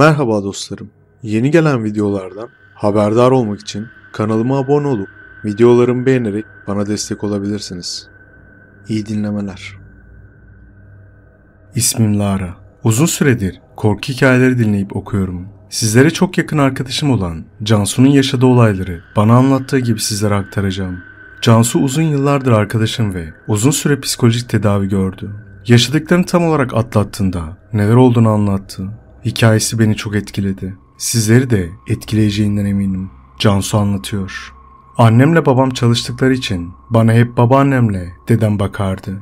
Merhaba dostlarım. Yeni gelen videolardan haberdar olmak için kanalıma abone olup videolarımı beğenerek bana destek olabilirsiniz. İyi dinlemeler. İsmim Lara. Uzun süredir korku hikayeleri dinleyip okuyorum. Sizlere çok yakın arkadaşım olan Cansu'nun yaşadığı olayları bana anlattığı gibi sizlere aktaracağım. Cansu uzun yıllardır arkadaşım ve uzun süre psikolojik tedavi gördü. Yaşadıklarını tam olarak atlattığında neler olduğunu anlattı. Hikayesi beni çok etkiledi. Sizleri de etkileyeceğinden eminim. Cansu anlatıyor. Annemle babam çalıştıkları için bana hep babaannemle dedem bakardı.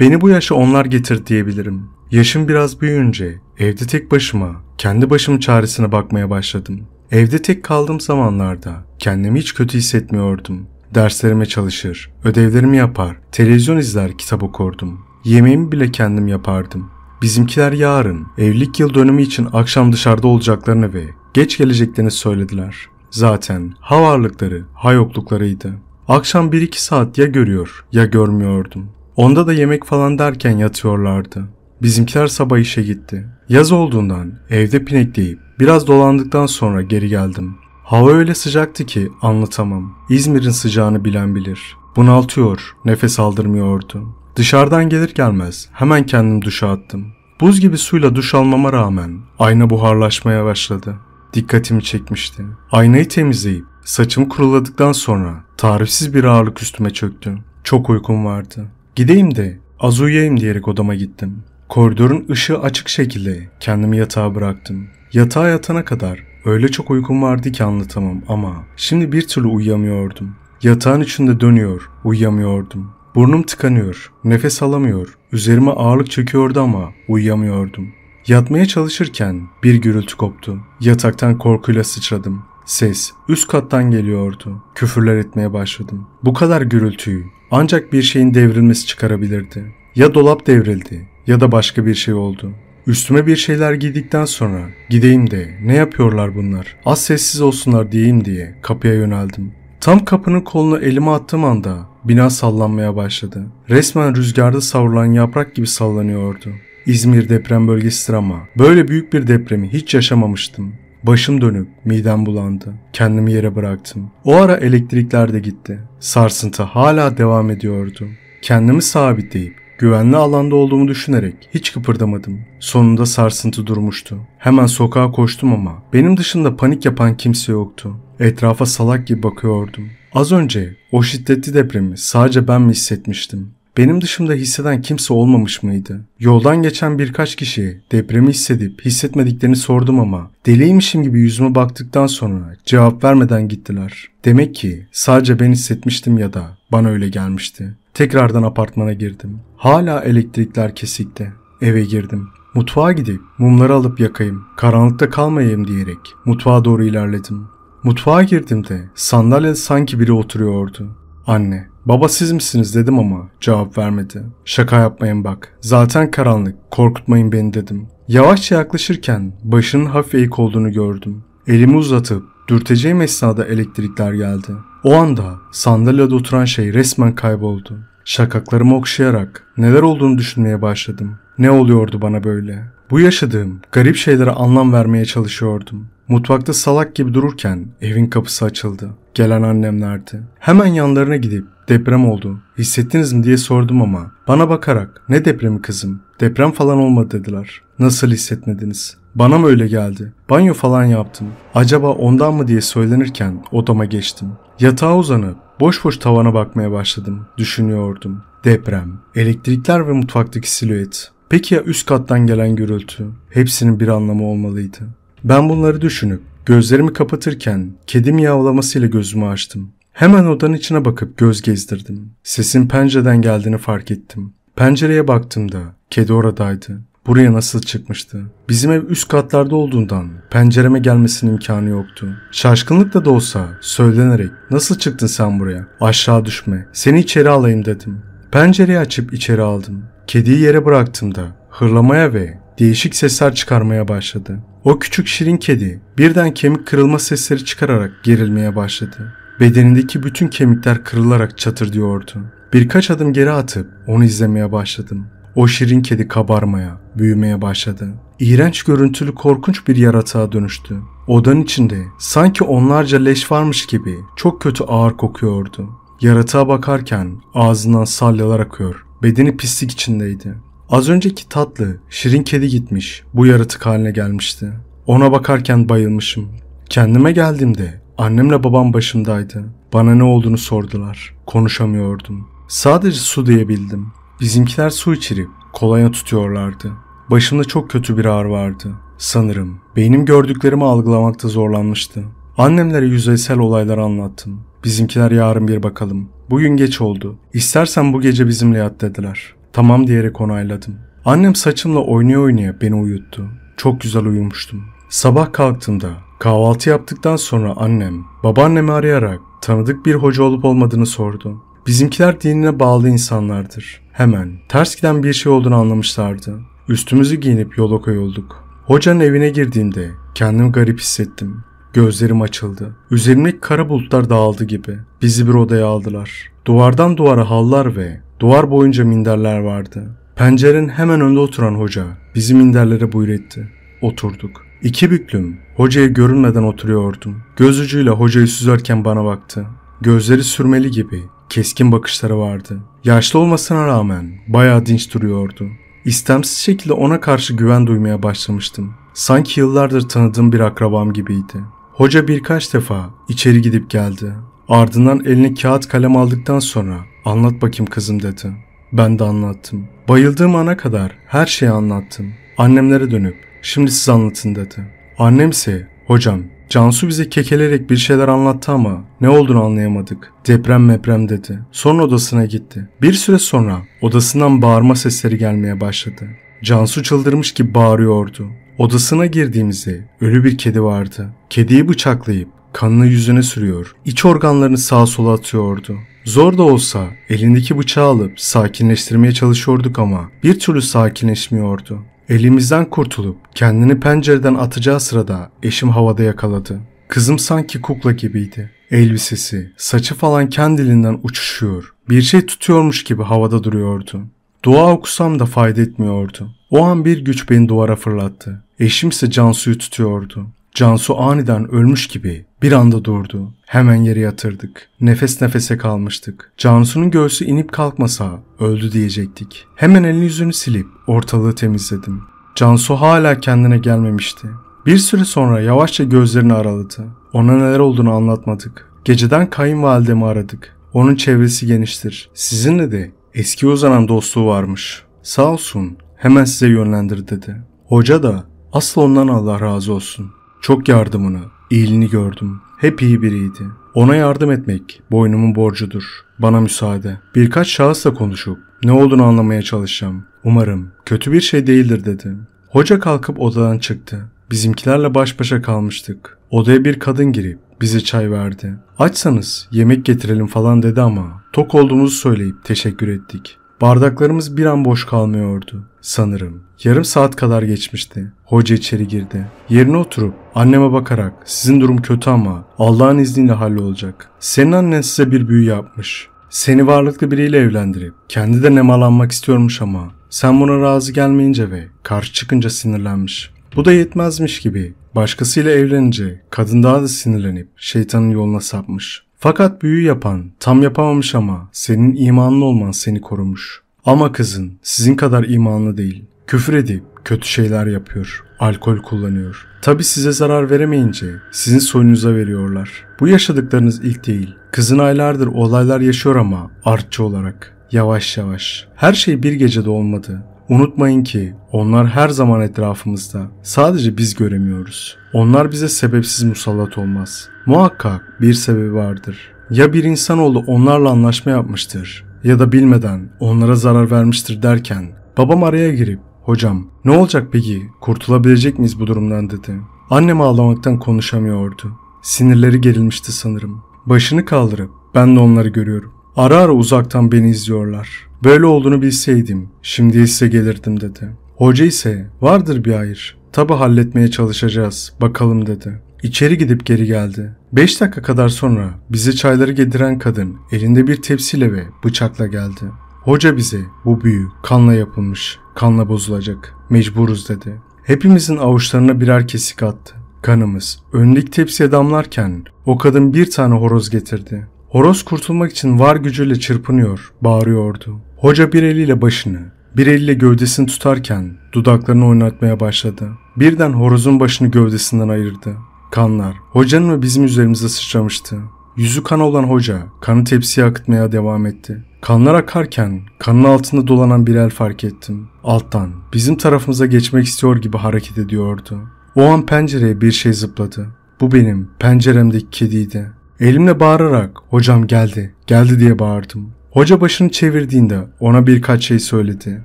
Beni bu yaşa onlar getir diyebilirim. Yaşım biraz büyüyünce evde tek başıma, kendi başım çaresine bakmaya başladım. Evde tek kaldığım zamanlarda kendimi hiç kötü hissetmiyordum. Derslerime çalışır, ödevlerimi yapar, televizyon izler, kitap okurdum. Yemeğimi bile kendim yapardım. Bizimkiler yarın evlilik yıl dönümü için akşam dışarıda olacaklarını ve geç geleceklerini söylediler. Zaten ha varlıkları ha yokluklarıydı. Akşam 1-2 saat ya görüyor ya görmüyordum. Onda da yemek falan derken yatıyorlardı. Bizimkiler sabah işe gitti. Yaz olduğundan evde pinekleyip biraz dolandıktan sonra geri geldim. Hava öyle sıcaktı ki anlatamam. İzmir'in sıcağını bilen bilir. Bunaltıyor, nefes aldırmıyordu. Dışarıdan gelir gelmez hemen kendim duşa attım. Buz gibi suyla duş almama rağmen ayna buharlaşmaya başladı. Dikkatimi çekmişti. Aynayı temizleyip saçımı kuruladıktan sonra tarifsiz bir ağırlık üstüme çöktü. Çok uykum vardı. Gideyim de az uyuyayım diyerek odama gittim. Koridorun ışığı açık şekilde kendimi yatağa bıraktım. Yatağa yatana kadar öyle çok uykum vardı ki anlatamam ama şimdi bir türlü uyuyamıyordum. Yatağın içinde dönüyor, uyuyamıyordum. Burnum tıkanıyor, nefes alamıyor, üzerime ağırlık çöküyordu ama uyuyamıyordum. Yatmaya çalışırken bir gürültü koptu. Yataktan korkuyla sıçradım. Ses üst kattan geliyordu. Küfürler etmeye başladım. Bu kadar gürültüyü ancak bir şeyin devrilmesi çıkarabilirdi. Ya dolap devrildi ya da başka bir şey oldu. Üstüme bir şeyler giydikten sonra gideyim de ne yapıyorlar bunlar? Az sessiz olsunlar diyeyim diye kapıya yöneldim. Tam kapının kolunu elime attığım anda bina sallanmaya başladı. Resmen rüzgarda savrulan yaprak gibi sallanıyordu. İzmir deprem bölgesidir ama böyle büyük bir depremi hiç yaşamamıştım. Başım dönüp midem bulandı. Kendimi yere bıraktım. O ara elektrikler de gitti. Sarsıntı hala devam ediyordu. Kendimi sabitleyip Güvenli alanda olduğumu düşünerek hiç kıpırdamadım. Sonunda sarsıntı durmuştu. Hemen sokağa koştum ama benim dışında panik yapan kimse yoktu. Etrafa salak gibi bakıyordum. Az önce o şiddetli depremi sadece ben mi hissetmiştim? Benim dışımda hisseden kimse olmamış mıydı? Yoldan geçen birkaç kişiye depremi hissedip hissetmediklerini sordum ama deliymişim gibi yüzüme baktıktan sonra cevap vermeden gittiler. Demek ki sadece ben hissetmiştim ya da bana öyle gelmişti. Tekrardan apartmana girdim. Hala elektrikler kesikti. Eve girdim. Mutfağa gidip mumları alıp yakayım, karanlıkta kalmayayım diyerek mutfağa doğru ilerledim. Mutfağa girdiğimde sandalye sanki biri oturuyordu. Anne, baba siz misiniz dedim ama cevap vermedi. Şaka yapmayın bak, zaten karanlık, korkutmayın beni dedim. Yavaşça yaklaşırken başının hafif eğik olduğunu gördüm. Elimi uzatıp dürteceğim esnada elektrikler geldi. O anda sandalyede oturan şey resmen kayboldu. Şakaklarımı okşayarak neler olduğunu düşünmeye başladım. Ne oluyordu bana böyle? Bu yaşadığım garip şeylere anlam vermeye çalışıyordum. Mutfakta salak gibi dururken evin kapısı açıldı. Gelen annemlerdi. Hemen yanlarına gidip deprem oldu. Hissettiniz mi diye sordum ama bana bakarak ne depremi kızım? Deprem falan olmadı dediler. Nasıl hissetmediniz? Bana mı öyle geldi? Banyo falan yaptım. Acaba ondan mı diye söylenirken odama geçtim. Yatağa uzanıp boş boş tavana bakmaya başladım. Düşünüyordum. Deprem, elektrikler ve mutfaktaki silüet. Peki ya üst kattan gelen gürültü? Hepsinin bir anlamı olmalıydı. Ben bunları düşünüp gözlerimi kapatırken kedim yavlamasıyla gözümü açtım. Hemen odanın içine bakıp göz gezdirdim. Sesin pencereden geldiğini fark ettim. Pencereye baktığımda kedi oradaydı. Buraya nasıl çıkmıştı? Bizim ev üst katlarda olduğundan pencereme gelmesinin imkanı yoktu. Şaşkınlıkla da olsa söylenerek nasıl çıktın sen buraya? Aşağı düşme. Seni içeri alayım dedim. Pencereyi açıp içeri aldım. Kediyi yere bıraktığımda hırlamaya ve değişik sesler çıkarmaya başladı. O küçük şirin kedi birden kemik kırılma sesleri çıkararak gerilmeye başladı. Bedenindeki bütün kemikler kırılarak çatır diyordu. Birkaç adım geri atıp onu izlemeye başladım. O şirin kedi kabarmaya, büyümeye başladı. İğrenç görüntülü korkunç bir yaratığa dönüştü. Odanın içinde sanki onlarca leş varmış gibi çok kötü ağır kokuyordu. Yaratığa bakarken ağzından salyalar akıyor. Bedeni pislik içindeydi. Az önceki tatlı, şirin kedi gitmiş, bu yaratık haline gelmişti. Ona bakarken bayılmışım. Kendime geldiğimde annemle babam başımdaydı. Bana ne olduğunu sordular. Konuşamıyordum. Sadece su diyebildim. Bizimkiler su içirip kolaya tutuyorlardı. Başımda çok kötü bir ağrı vardı. Sanırım beynim gördüklerimi algılamakta zorlanmıştı. Annemlere yüzeysel olayları anlattım. Bizimkiler yarın bir bakalım. Bugün geç oldu. İstersen bu gece bizimle yat dediler. Tamam diyerek onayladım. Annem saçımla oynaya oynaya beni uyuttu. Çok güzel uyumuştum. Sabah kalktığımda kahvaltı yaptıktan sonra annem babaannemi arayarak tanıdık bir hoca olup olmadığını sordu. Bizimkiler dinine bağlı insanlardır. Hemen ters giden bir şey olduğunu anlamışlardı. Üstümüzü giyinip yola koyulduk. Hocanın evine girdiğimde kendimi garip hissettim. Gözlerim açıldı. Üzerimdeki kara bulutlar dağıldı gibi. Bizi bir odaya aldılar. Duvardan duvara hallar ve duvar boyunca minderler vardı. Pencerenin hemen önünde oturan hoca bizi minderlere buyur etti. Oturduk. İki büklüm hocaya görünmeden oturuyordum. Göz ucuyla hocayı süzerken bana baktı. Gözleri sürmeli gibi keskin bakışları vardı. Yaşlı olmasına rağmen bayağı dinç duruyordu. İstemsiz şekilde ona karşı güven duymaya başlamıştım. Sanki yıllardır tanıdığım bir akrabam gibiydi. Hoca birkaç defa içeri gidip geldi. Ardından eline kağıt kalem aldıktan sonra anlat bakayım kızım dedi. Ben de anlattım. Bayıldığım ana kadar her şeyi anlattım. Annemlere dönüp şimdi siz anlatın dedi. Annem ise hocam Cansu bize kekelerek bir şeyler anlattı ama ne olduğunu anlayamadık. Deprem meprem dedi. Sonra odasına gitti. Bir süre sonra odasından bağırma sesleri gelmeye başladı. Cansu çıldırmış gibi bağırıyordu. Odasına girdiğimizde ölü bir kedi vardı. Kediyi bıçaklayıp kanını yüzüne sürüyor. iç organlarını sağa sola atıyordu. Zor da olsa elindeki bıçağı alıp sakinleştirmeye çalışıyorduk ama bir türlü sakinleşmiyordu. Elimizden kurtulup kendini pencereden atacağı sırada eşim havada yakaladı. Kızım sanki kukla gibiydi. Elbisesi, saçı falan kendiliğinden uçuşuyor. Bir şey tutuyormuş gibi havada duruyordu. Dua okusam da fayda etmiyordu. O an bir güç beni duvara fırlattı. Eşim ise Cansu'yu tutuyordu. Cansu aniden ölmüş gibi bir anda durdu. Hemen yere yatırdık. Nefes nefese kalmıştık. Cansu'nun göğsü inip kalkmasa öldü diyecektik. Hemen elini yüzünü silip ortalığı temizledim. Cansu hala kendine gelmemişti. Bir süre sonra yavaşça gözlerini araladı. Ona neler olduğunu anlatmadık. Geceden kayınvalidemi aradık. Onun çevresi geniştir. Sizinle de eski uzanan dostluğu varmış. Sağ olsun hemen size yönlendir dedi. Hoca da Asıl ondan Allah razı olsun. Çok yardımını, iyiliğini gördüm. Hep iyi biriydi. Ona yardım etmek boynumun borcudur. Bana müsaade. Birkaç şahısla konuşup ne olduğunu anlamaya çalışacağım. Umarım kötü bir şey değildir dedi. Hoca kalkıp odadan çıktı. Bizimkilerle baş başa kalmıştık. Odaya bir kadın girip bize çay verdi. Açsanız yemek getirelim falan dedi ama tok olduğumuzu söyleyip teşekkür ettik. Bardaklarımız bir an boş kalmıyordu sanırım. Yarım saat kadar geçmişti. Hoca içeri girdi. Yerine oturup anneme bakarak sizin durum kötü ama Allah'ın izniyle hallolacak. Senin annen size bir büyü yapmış. Seni varlıklı biriyle evlendirip kendi de nemalanmak istiyormuş ama sen buna razı gelmeyince ve karşı çıkınca sinirlenmiş. Bu da yetmezmiş gibi başkasıyla evlenince kadın daha da sinirlenip şeytanın yoluna sapmış. Fakat büyü yapan, tam yapamamış ama senin imanlı olman seni korumuş. Ama kızın sizin kadar imanlı değil. Küfür edip kötü şeyler yapıyor. Alkol kullanıyor. Tabi size zarar veremeyince sizin soyunuza veriyorlar. Bu yaşadıklarınız ilk değil. Kızın aylardır olaylar yaşıyor ama artçı olarak. Yavaş yavaş. Her şey bir gecede olmadı. Unutmayın ki onlar her zaman etrafımızda. Sadece biz göremiyoruz. Onlar bize sebepsiz musallat olmaz. Muhakkak bir sebebi vardır. Ya bir insanoğlu onlarla anlaşma yapmıştır ya da bilmeden onlara zarar vermiştir derken babam araya girip hocam ne olacak peki kurtulabilecek miyiz bu durumdan dedi. Annem ağlamaktan konuşamıyordu. Sinirleri gerilmişti sanırım. Başını kaldırıp ben de onları görüyorum. Ara ara uzaktan beni izliyorlar. Böyle olduğunu bilseydim şimdi size gelirdim dedi. Hoca ise vardır bir hayır. Tabi halletmeye çalışacağız bakalım dedi. İçeri gidip geri geldi. 5 dakika kadar sonra bize çayları getiren kadın elinde bir tepsiyle ve bıçakla geldi. Hoca bize bu büyü kanla yapılmış, kanla bozulacak, mecburuz dedi. Hepimizin avuçlarına birer kesik attı. Kanımız önlük tepsiye damlarken o kadın bir tane horoz getirdi. Horoz kurtulmak için var gücüyle çırpınıyor, bağırıyordu. Hoca bir eliyle başını, bir eliyle gövdesini tutarken dudaklarını oynatmaya başladı. Birden horozun başını gövdesinden ayırdı. Kanlar hocanın ve bizim üzerimize sıçramıştı. Yüzü kan olan hoca kanı tepsiye akıtmaya devam etti. Kanlar akarken kanın altında dolanan bir el fark ettim. Alttan bizim tarafımıza geçmek istiyor gibi hareket ediyordu. O an pencereye bir şey zıpladı. Bu benim penceremdeki kediydi. Elimle bağırarak hocam geldi, geldi diye bağırdım. Hoca başını çevirdiğinde ona birkaç şey söyledi.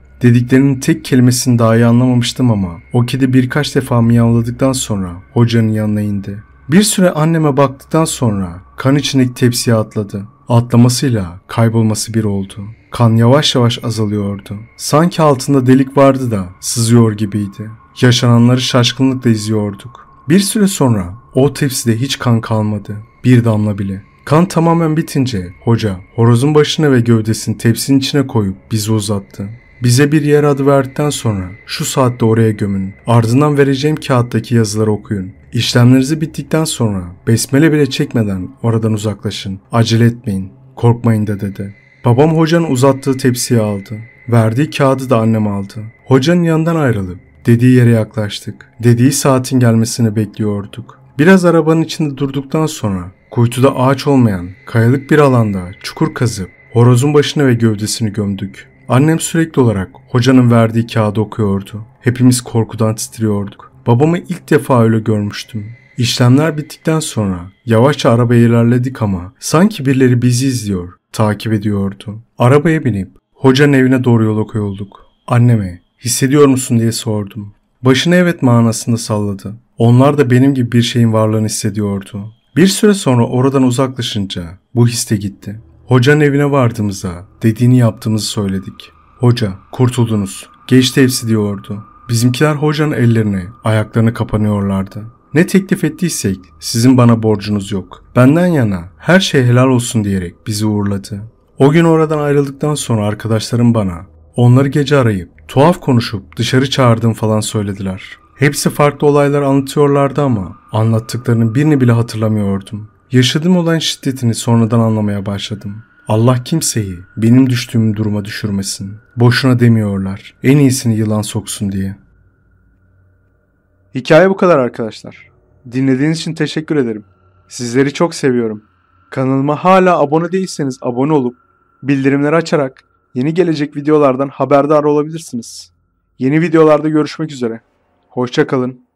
Dediklerinin tek kelimesini daha iyi anlamamıştım ama o kedi birkaç defa miyavladıktan sonra hocanın yanına indi. Bir süre anneme baktıktan sonra kan içindeki tepsiye atladı. Atlamasıyla kaybolması bir oldu. Kan yavaş yavaş azalıyordu. Sanki altında delik vardı da sızıyor gibiydi. Yaşananları şaşkınlıkla izliyorduk. Bir süre sonra o tepside hiç kan kalmadı. Bir damla bile. Kan tamamen bitince hoca horozun başını ve gövdesini tepsinin içine koyup bizi uzattı. Bize bir yer adı verdikten sonra şu saatte oraya gömün. Ardından vereceğim kağıttaki yazıları okuyun. İşlemlerinizi bittikten sonra besmele bile çekmeden oradan uzaklaşın. Acele etmeyin. Korkmayın da dedi. Babam hocanın uzattığı tepsiyi aldı. Verdiği kağıdı da annem aldı. Hocanın yanından ayrılıp Dediği yere yaklaştık. Dediği saatin gelmesini bekliyorduk. Biraz arabanın içinde durduktan sonra kuytuda ağaç olmayan kayalık bir alanda çukur kazıp horozun başını ve gövdesini gömdük. Annem sürekli olarak hocanın verdiği kağıdı okuyordu. Hepimiz korkudan titriyorduk. Babamı ilk defa öyle görmüştüm. İşlemler bittikten sonra yavaşça arabaya ilerledik ama sanki birileri bizi izliyor, takip ediyordu. Arabaya binip hocanın evine doğru yola koyulduk. Anneme Hissediyor musun diye sordum. Başını evet manasında salladı. Onlar da benim gibi bir şeyin varlığını hissediyordu. Bir süre sonra oradan uzaklaşınca bu histe gitti. Hocanın evine vardığımızda dediğini yaptığımızı söyledik. Hoca kurtuldunuz. Geçti hepsi diyordu. Bizimkiler hocanın ellerini, ayaklarını kapanıyorlardı. Ne teklif ettiysek sizin bana borcunuz yok. Benden yana her şey helal olsun diyerek bizi uğurladı. O gün oradan ayrıldıktan sonra arkadaşlarım bana onları gece arayıp Tuhaf konuşup dışarı çağırdığım falan söylediler. Hepsi farklı olaylar anlatıyorlardı ama anlattıklarının birini bile hatırlamıyordum. Yaşadığım olan şiddetini sonradan anlamaya başladım. Allah kimseyi benim düştüğüm duruma düşürmesin. Boşuna demiyorlar. En iyisini yılan soksun diye. Hikaye bu kadar arkadaşlar. Dinlediğiniz için teşekkür ederim. Sizleri çok seviyorum. Kanalıma hala abone değilseniz abone olup bildirimleri açarak Yeni gelecek videolardan haberdar olabilirsiniz. Yeni videolarda görüşmek üzere. Hoşçakalın.